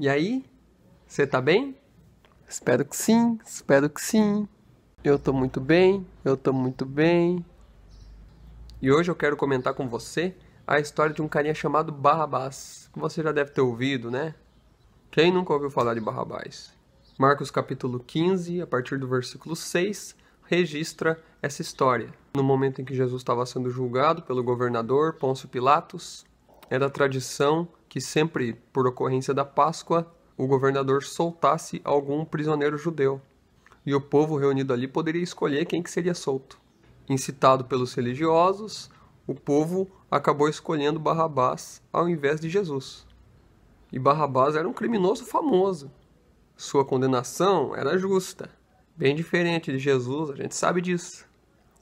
E aí? Você tá bem? Espero que sim, espero que sim. Eu tô muito bem, eu tô muito bem. E hoje eu quero comentar com você a história de um carinha chamado Barrabás, que você já deve ter ouvido, né? Quem nunca ouviu falar de Barrabás? Marcos capítulo 15, a partir do versículo 6, registra essa história. No momento em que Jesus estava sendo julgado pelo governador Pôncio Pilatos, era tradição que sempre, por ocorrência da Páscoa, o governador soltasse algum prisioneiro judeu, e o povo reunido ali poderia escolher quem que seria solto. Incitado pelos religiosos, o povo acabou escolhendo Barrabás ao invés de Jesus. E Barrabás era um criminoso famoso. Sua condenação era justa, bem diferente de Jesus, a gente sabe disso.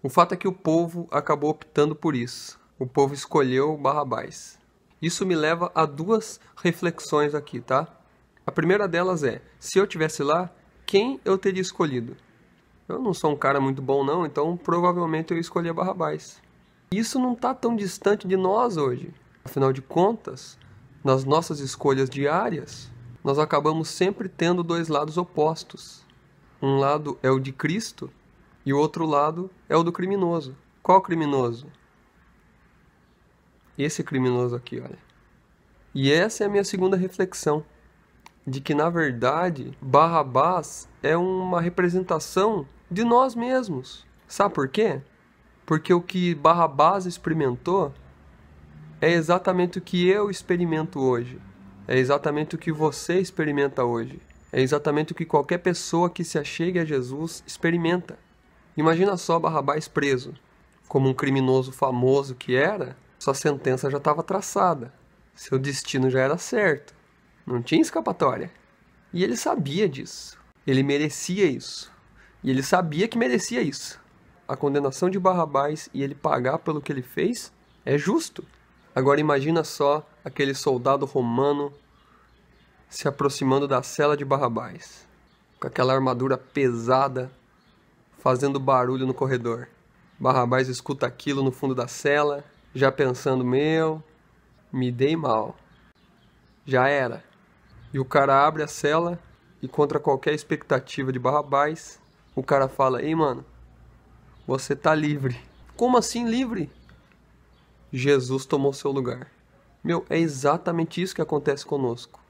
O fato é que o povo acabou optando por isso. O povo escolheu Barrabás. Isso me leva a duas reflexões aqui, tá? A primeira delas é: se eu tivesse lá, quem eu teria escolhido? Eu não sou um cara muito bom não, então provavelmente eu escolhi a Barrabás. Isso não está tão distante de nós hoje. Afinal de contas, nas nossas escolhas diárias, nós acabamos sempre tendo dois lados opostos. Um lado é o de Cristo e o outro lado é o do criminoso. Qual criminoso? esse criminoso aqui, olha. E essa é a minha segunda reflexão, de que na verdade Barrabás é uma representação de nós mesmos. Sabe por quê? Porque o que Barrabás experimentou é exatamente o que eu experimento hoje. É exatamente o que você experimenta hoje. É exatamente o que qualquer pessoa que se achegue a Jesus experimenta. Imagina só Barrabás preso, como um criminoso famoso que era, sua sentença já estava traçada. Seu destino já era certo. Não tinha escapatória. E ele sabia disso. Ele merecia isso. E ele sabia que merecia isso. A condenação de Barrabás e ele pagar pelo que ele fez é justo. Agora imagina só aquele soldado romano se aproximando da cela de Barrabás, com aquela armadura pesada fazendo barulho no corredor. Barrabás escuta aquilo no fundo da cela já pensando, meu, me dei mal. Já era. E o cara abre a cela e contra qualquer expectativa de Barrabás, o cara fala, ei mano, você tá livre. Como assim livre? Jesus tomou seu lugar. Meu, é exatamente isso que acontece conosco.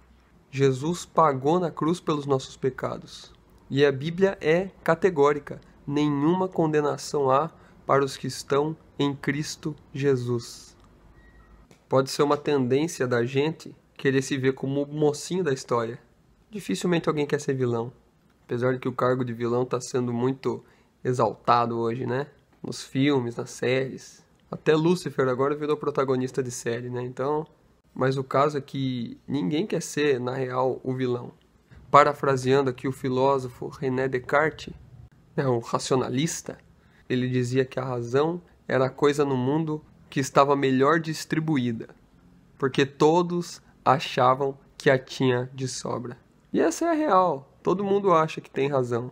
Jesus pagou na cruz pelos nossos pecados. E a Bíblia é categórica: nenhuma condenação há para os que estão em Cristo Jesus. Pode ser uma tendência da gente querer se ver como o mocinho da história. Dificilmente alguém quer ser vilão. Apesar de que o cargo de vilão está sendo muito exaltado hoje, né? Nos filmes, nas séries. Até Lúcifer agora virou protagonista de série, né? Então. Mas o caso é que ninguém quer ser, na real, o vilão. Parafraseando aqui o filósofo René Descartes, né, O racionalista, ele dizia que a razão era a coisa no mundo que estava melhor distribuída, porque todos achavam que a tinha de sobra. E essa é a real. Todo mundo acha que tem razão.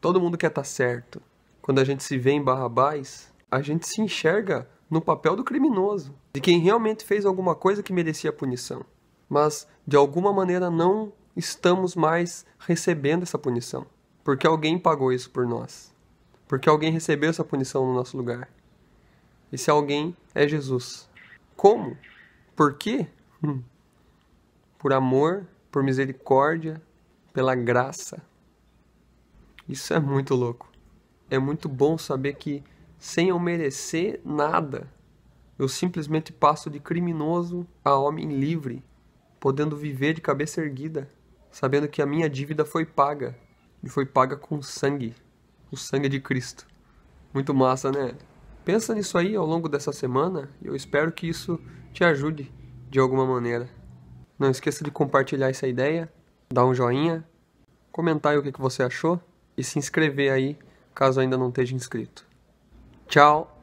Todo mundo quer estar tá certo. Quando a gente se vê em Barrabás, a gente se enxerga no papel do criminoso, de quem realmente fez alguma coisa que merecia punição. Mas, de alguma maneira, não estamos mais recebendo essa punição, porque alguém pagou isso por nós porque alguém recebeu essa punição no nosso lugar. E se alguém é Jesus. Como? Por quê? Hum. Por amor, por misericórdia, pela graça. Isso é muito louco. É muito bom saber que, sem eu merecer nada, eu simplesmente passo de criminoso a homem livre, podendo viver de cabeça erguida, sabendo que a minha dívida foi paga, e foi paga com sangue o sangue de Cristo. Muito massa, né? Pensa nisso aí ao longo dessa semana e eu espero que isso te ajude de alguma maneira. Não esqueça de compartilhar essa ideia, dar um joinha, comentar aí o que você achou e se inscrever aí caso ainda não esteja inscrito. Tchau!